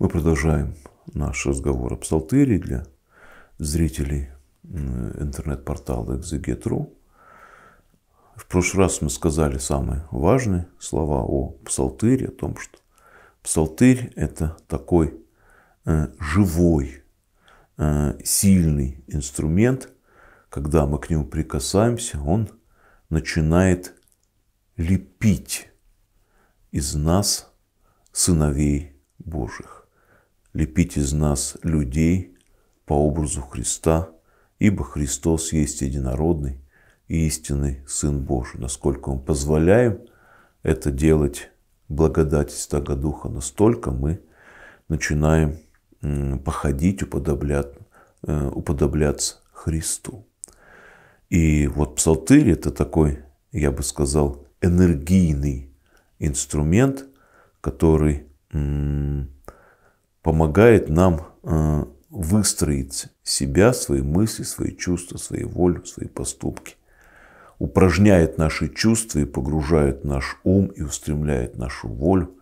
Мы продолжаем наш разговор о псалтыре для зрителей интернет-портала Exeget.ru. В прошлый раз мы сказали самые важные слова о псалтыре, о том, что псалтырь – это такой э, живой, э, сильный инструмент, когда мы к нему прикасаемся, он начинает лепить из нас сыновей Божьих лепить из нас людей по образу Христа, ибо Христос есть единородный и истинный Сын Божий. Насколько мы позволяем это делать благодать Стага Духа, настолько мы начинаем походить, уподоблять, э, уподобляться Христу. И вот псалтырь – это такой, я бы сказал, энергийный инструмент, который помогает нам э, выстроить себя, свои мысли, свои чувства, свои волю, свои поступки. Упражняет наши чувства и погружает наш ум и устремляет нашу волю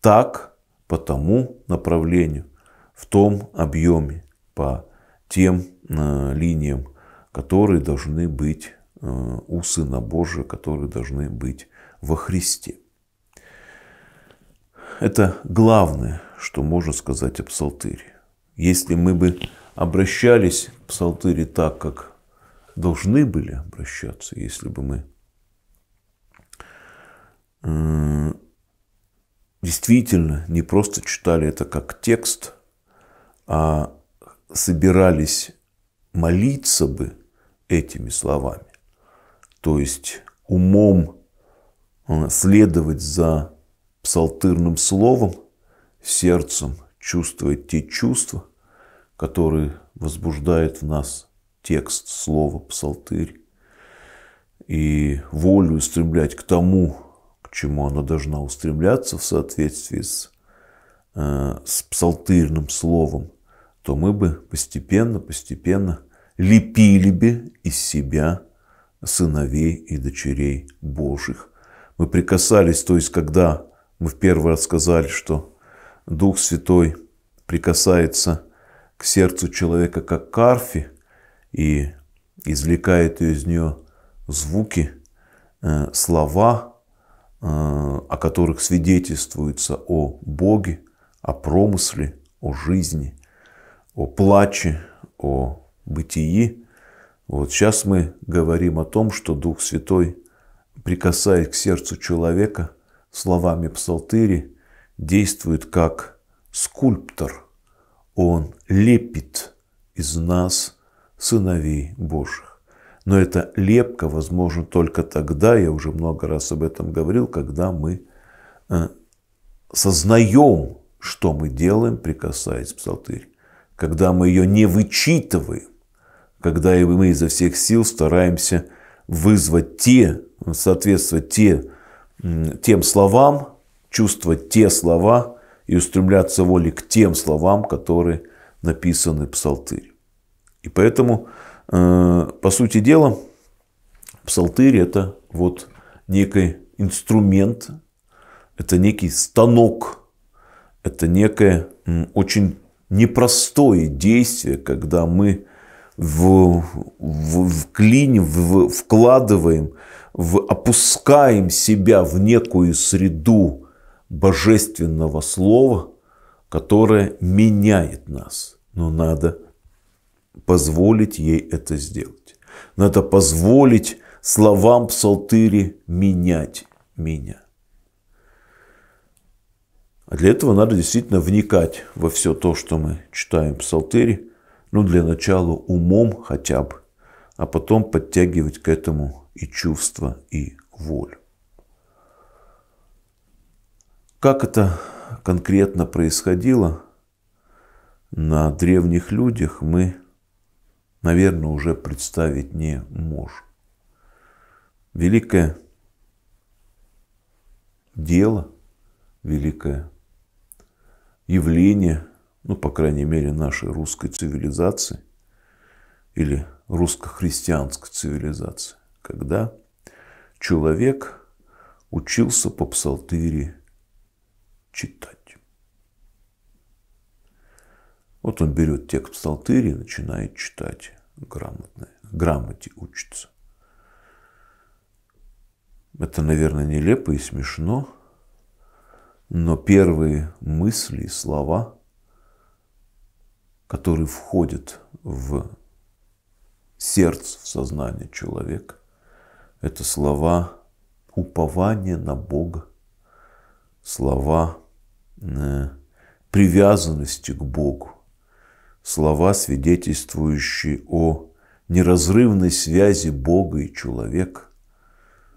так, по тому направлению, в том объеме, по тем э, линиям, которые должны быть э, у Сына Божия, которые должны быть во Христе. Это главное, что можно сказать о псалтыре. Если мы бы обращались к псалтыре так, как должны были обращаться, если бы мы действительно не просто читали это как текст, а собирались молиться бы этими словами, то есть умом э, следовать за псалтырным словом, сердцем чувствовать те чувства, которые возбуждает в нас текст, слово, псалтырь, и волю устремлять к тому, к чему она должна устремляться в соответствии с, э, с псалтырным словом, то мы бы постепенно, постепенно лепили бы из себя сыновей и дочерей Божьих. Мы прикасались, то есть когда мы в первый раз сказали, что Дух Святой прикасается к сердцу человека как карфи, и извлекает из нее звуки, э, слова, э, о которых свидетельствуется о Боге, о промысле, о жизни, о плаче, о бытии. Вот сейчас мы говорим о том, что Дух Святой прикасает к сердцу человека словами псалтыри, действует как скульптор. Он лепит из нас сыновей Божьих. Но эта лепка возможна только тогда, я уже много раз об этом говорил, когда мы э, сознаем, что мы делаем, прикасаясь к псалтырь. Когда мы ее не вычитываем, когда мы изо всех сил стараемся вызвать те, соответствовать те, тем словам, чувствовать те слова и устремляться воли к тем словам, которые написаны в псалтыре. И поэтому, э, по сути дела, псалтырь – это вот некий инструмент, это некий станок, это некое очень непростое действие, когда мы в, в, в в, вкладываем, в, опускаем себя в некую среду божественного слова, которое меняет нас. Но надо позволить ей это сделать. Надо позволить словам псалтыри менять меня. А для этого надо действительно вникать во все то, что мы читаем в псалтыре, ну, для начала умом хотя бы, а потом подтягивать к этому и чувство, и волю. Как это конкретно происходило на древних людях, мы, наверное, уже представить не можем. Великое дело, великое явление, ну, по крайней мере, нашей русской цивилизации или русско-христианской цивилизации, когда человек учился по псалтыри читать. Вот он берет текст псалтыри и начинает читать грамотно, грамоте учится. Это, наверное, нелепо и смешно, но первые мысли и слова, которые входят в сердце, в сознание человека, это слова упования на Бога слова э, привязанности к Богу, слова, свидетельствующие о неразрывной связи Бога и человека,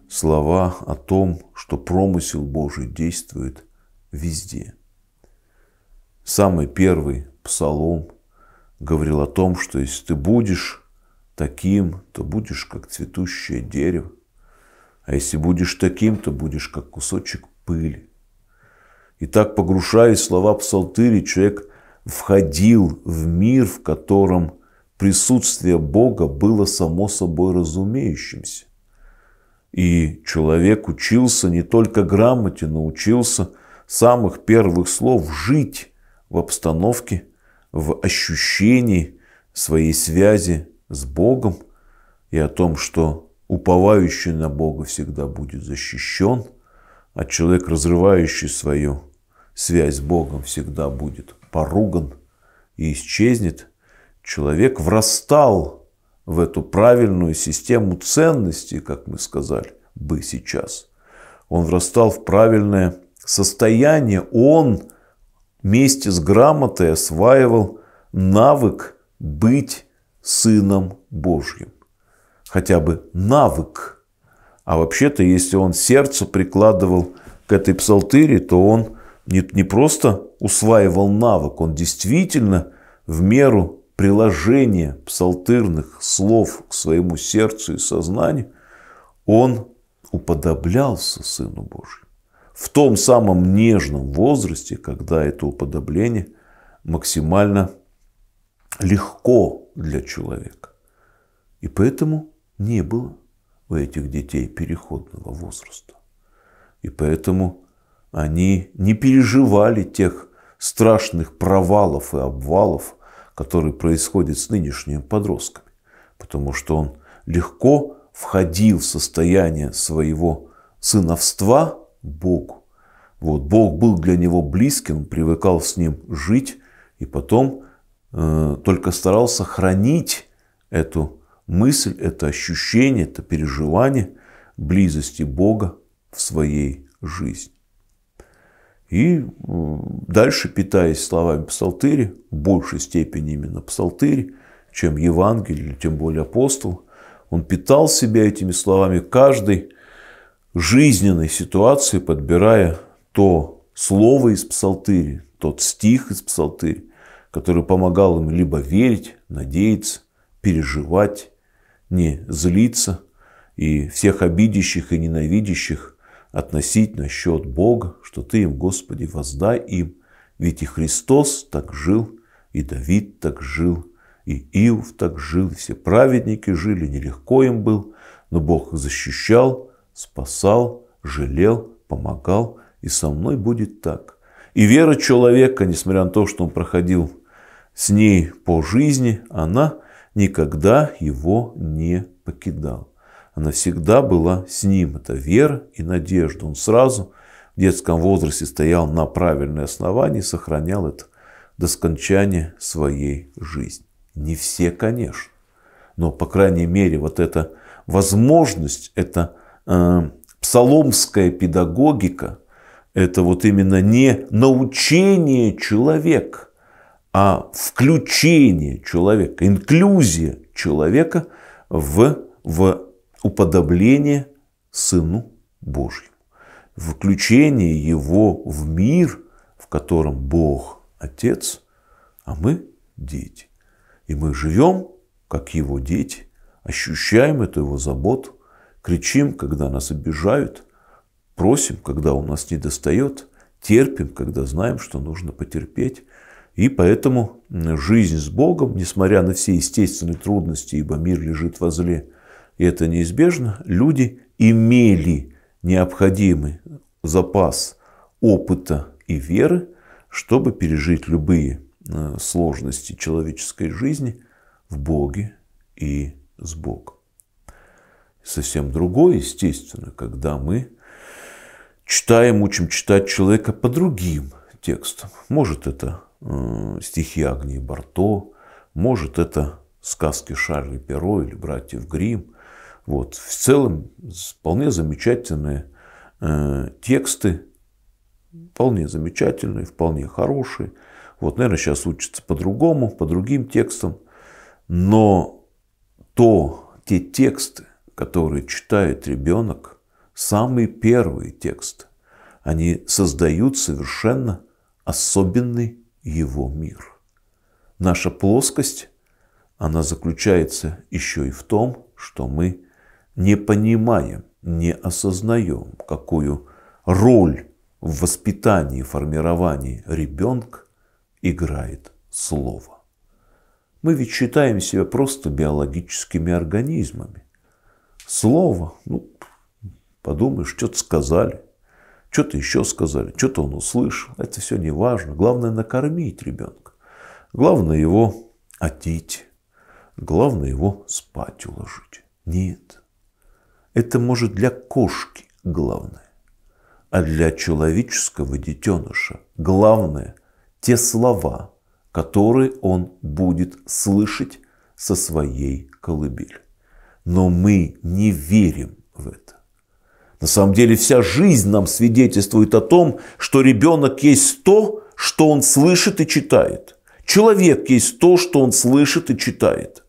слова о том, что промысел Божий действует везде. Самый первый псалом говорил о том, что если ты будешь таким, то будешь как цветущее дерево, а если будешь таким, то будешь как кусочек пыли. И так, погрушаясь в слова псалтыри, человек входил в мир, в котором присутствие Бога было само собой разумеющимся. И человек учился не только грамоте, но учился самых первых слов жить в обстановке, в ощущении своей связи с Богом и о том, что уповающий на Бога всегда будет защищен – а человек, разрывающий свою связь с Богом, всегда будет поруган и исчезнет. Человек врастал в эту правильную систему ценностей, как мы сказали бы сейчас. Он врастал в правильное состояние. Он вместе с грамотой осваивал навык быть Сыном Божьим. Хотя бы навык а вообще-то, если он сердце прикладывал к этой псалтыре, то он не, не просто усваивал навык, он действительно в меру приложения псалтырных слов к своему сердцу и сознанию, он уподоблялся Сыну Божьему. В том самом нежном возрасте, когда это уподобление максимально легко для человека. И поэтому не было у этих детей переходного возраста. И поэтому они не переживали тех страшных провалов и обвалов, которые происходят с нынешними подростками, потому что он легко входил в состояние своего сыновства Богу. Вот, Бог был для него близким, привыкал с ним жить, и потом э, только старался хранить эту Мысль – это ощущение, это переживание близости Бога в своей жизни. И дальше, питаясь словами псалтыри, в большей степени именно псалтыри, чем Евангелие, тем более апостол, он питал себя этими словами каждой жизненной ситуации, подбирая то слово из псалтыри, тот стих из псалтыри, который помогал им либо верить, надеяться, переживать, не злиться и всех обидящих и ненавидящих относить насчет счет Бога, что Ты им, Господи, воздай им. Ведь и Христос так жил, и Давид так жил, и Иов так жил, и все праведники жили, нелегко им был, но Бог их защищал, спасал, жалел, помогал, и со мной будет так. И вера человека, несмотря на то, что он проходил с ней по жизни, она никогда его не покидал. Она всегда была с ним. Это вера и надежда. Он сразу в детском возрасте стоял на правильной основании, сохранял это до скончания своей жизни. Не все, конечно, но, по крайней мере, вот эта возможность, эта э, псаломская педагогика, это вот именно не научение человека, а включение человека, инклюзия человека в, в уподобление Сыну Божьему. Включение его в мир, в котором Бог Отец, а мы дети. И мы живем, как его дети, ощущаем эту его заботу, кричим, когда нас обижают, просим, когда у нас не достает, терпим, когда знаем, что нужно потерпеть. И поэтому жизнь с Богом, несмотря на все естественные трудности, ибо мир лежит во зле, и это неизбежно, люди имели необходимый запас опыта и веры, чтобы пережить любые э, сложности человеческой жизни в Боге и с Богом. Совсем другое, естественно, когда мы читаем, учим читать человека по другим текстам. Может, это Э, стихи Агнии Барто, может это сказки Шарля Перо или братьев Грим. Вот. В целом вполне замечательные э, тексты, вполне замечательные, вполне хорошие. Вот, наверное, сейчас учатся по-другому, по другим текстам. Но то, те тексты, которые читает ребенок, самые первые тексты, они создают совершенно особенный его мир. Наша плоскость, она заключается еще и в том, что мы не понимаем, не осознаем, какую роль в воспитании, формировании ребенка играет слово. Мы ведь считаем себя просто биологическими организмами. Слово, ну, подумаешь, что-то сказали, что-то еще сказали, что-то он услышал. Это все не важно. Главное накормить ребенка. Главное его одеть. Главное его спать уложить. Нет. Это может для кошки главное. А для человеческого детеныша главное те слова, которые он будет слышать со своей колыбель. Но мы не верим в это. На самом деле вся жизнь нам свидетельствует о том, что ребенок есть то, что он слышит и читает. Человек есть то, что он слышит и читает.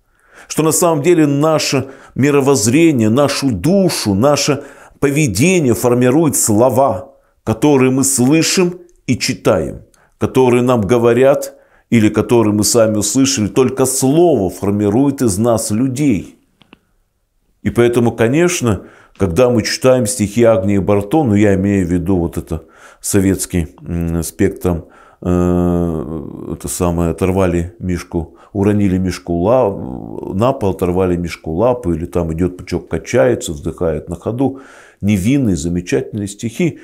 Что на самом деле наше мировоззрение, нашу душу, наше поведение формирует слова, которые мы слышим и читаем, которые нам говорят или которые мы сами услышали. Только слово формирует из нас людей. И поэтому, конечно, когда мы читаем стихи Агнии Барто, ну я имею в виду вот это советский спектром, э, это самое, оторвали мишку, уронили мишку лап, на пол, оторвали мишку лапы, или там идет пучок, качается, вздыхает на ходу. Невинные, замечательные стихи.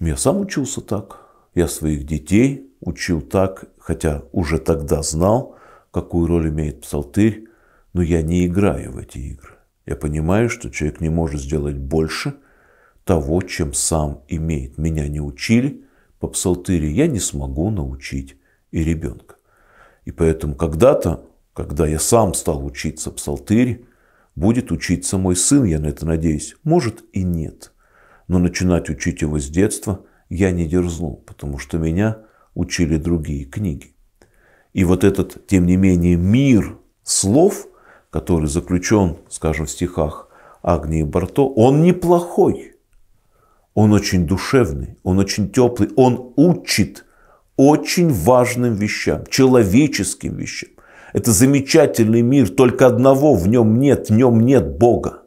Я сам учился так. Я своих детей учил так, хотя уже тогда знал, какую роль имеет псалтырь, но я не играю в эти игры. Я понимаю, что человек не может сделать больше того, чем сам имеет. Меня не учили по псалтыре, я не смогу научить и ребенка. И поэтому когда-то, когда я сам стал учиться псалтыре, будет учиться мой сын, я на это надеюсь. Может и нет. Но начинать учить его с детства я не дерзнул, потому что меня учили другие книги. И вот этот, тем не менее, мир слов – который заключен, скажем, в стихах Агнии Барто, он неплохой. Он очень душевный, он очень теплый, он учит очень важным вещам, человеческим вещам. Это замечательный мир, только одного в нем нет, в нем нет Бога.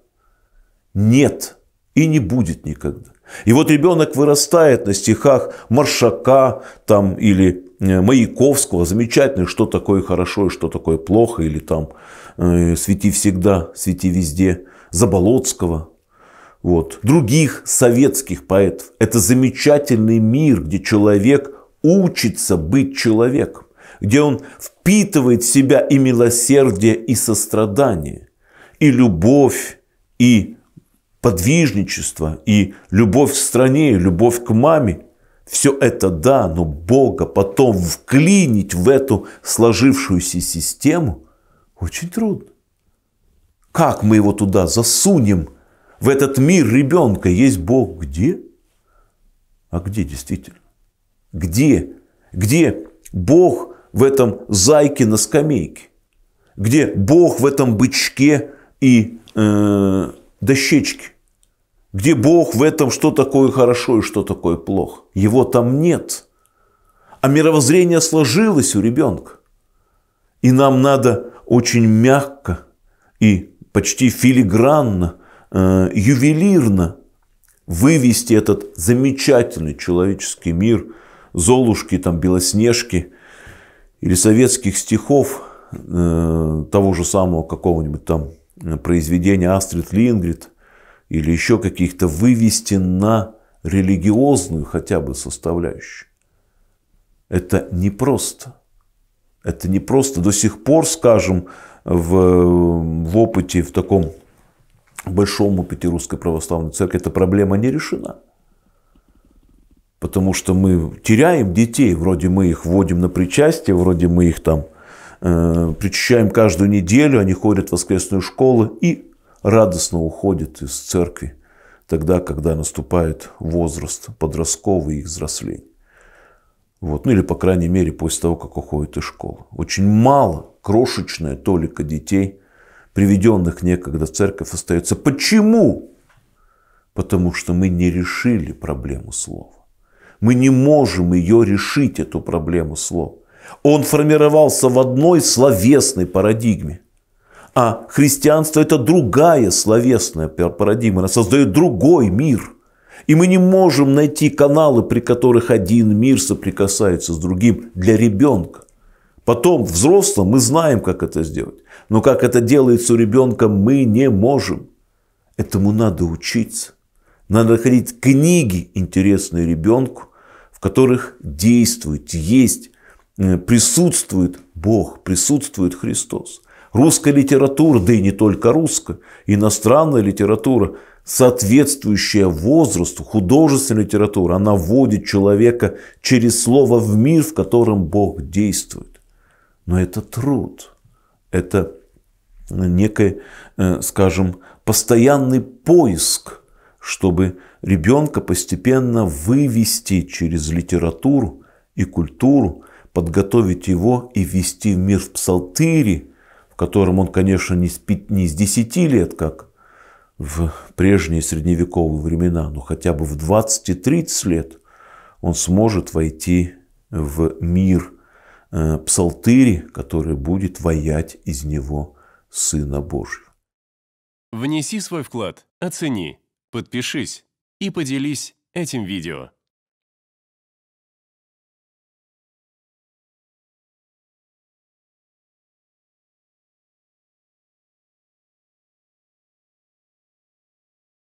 Нет и не будет никогда. И вот ребенок вырастает на стихах Маршака там, или Э, Маяковского, замечательный, что такое хорошо и что такое плохо, или там э, «Свети всегда, свети везде», Заболоцкого, вот, других советских поэтов. Это замечательный мир, где человек учится быть человеком, где он впитывает в себя и милосердие, и сострадание, и любовь, и подвижничество, и любовь к стране, и любовь к маме, все это да, но Бога потом вклинить в эту сложившуюся систему очень трудно. Как мы его туда засунем, в этот мир ребенка? Есть Бог где? А где действительно? Где? Где Бог в этом зайке на скамейке? Где Бог в этом бычке и э, дощечке? где Бог в этом, что такое хорошо и что такое плохо. Его там нет. А мировоззрение сложилось у ребенка. И нам надо очень мягко и почти филигранно, э, ювелирно вывести этот замечательный человеческий мир Золушки, там, Белоснежки или советских стихов э, того же самого какого-нибудь там э, произведения Астрид Лингрид – или еще каких-то вывести на религиозную хотя бы составляющую. Это непросто. Это непросто. До сих пор, скажем, в, в опыте, в таком большом опыте Русской Православной Церкви эта проблема не решена. Потому что мы теряем детей, вроде мы их вводим на причастие, вроде мы их там э, причащаем каждую неделю, они ходят в воскресную школу, и радостно уходят из церкви тогда, когда наступает возраст подростковый и взросление. Вот. Ну или, по крайней мере, после того, как уходит из школы. Очень мало, крошечная толика детей, приведенных некогда в церковь, остается. Почему? Потому что мы не решили проблему слова. Мы не можем ее решить, эту проблему слова. Он формировался в одной словесной парадигме – а христианство – это другая словесная парадигма, она создает другой мир. И мы не можем найти каналы, при которых один мир соприкасается с другим для ребенка. Потом, взрослым, мы знаем, как это сделать. Но как это делается у ребенка, мы не можем. Этому надо учиться. Надо находить книги, интересные ребенку, в которых действует, есть, э, присутствует Бог, присутствует Христос русская литература, да и не только русская, иностранная литература, соответствующая возрасту, художественная литература, она вводит человека через слово в мир, в котором Бог действует. Но это труд, это некий, э, скажем, постоянный поиск, чтобы ребенка постепенно вывести через литературу и культуру, подготовить его и ввести в мир в псалтыре – котором он, конечно, не спит не с 10 лет, как в прежние средневековые времена, но хотя бы в 20-30 лет он сможет войти в мир э, псалтыри, который будет воять из него Сына Божьего. Внеси свой вклад, оцени, подпишись и поделись этим видео.